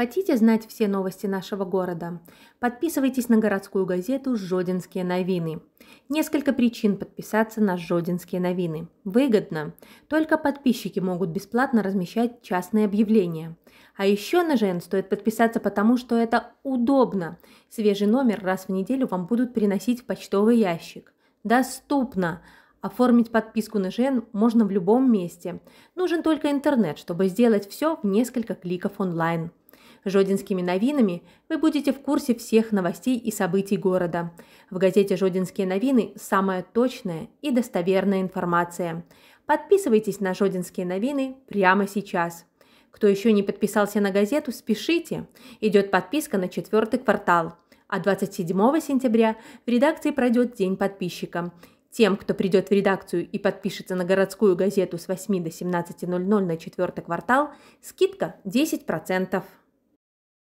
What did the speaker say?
Хотите знать все новости нашего города? Подписывайтесь на городскую газету «Жодинские новины». Несколько причин подписаться на «Жодинские новины». Выгодно. Только подписчики могут бесплатно размещать частные объявления. А еще на Жен стоит подписаться, потому что это удобно. Свежий номер раз в неделю вам будут приносить в почтовый ящик. Доступно! Оформить подписку на Жен можно в любом месте. Нужен только интернет, чтобы сделать все в несколько кликов онлайн. «Жодинскими новинами» вы будете в курсе всех новостей и событий города. В газете «Жодинские новины» самая точная и достоверная информация. Подписывайтесь на «Жодинские новины» прямо сейчас. Кто еще не подписался на газету, спешите. Идет подписка на четвертый квартал. А 27 сентября в редакции пройдет День подписчика. Тем, кто придет в редакцию и подпишется на городскую газету с 8 до 17.00 на четвертый квартал, скидка 10%.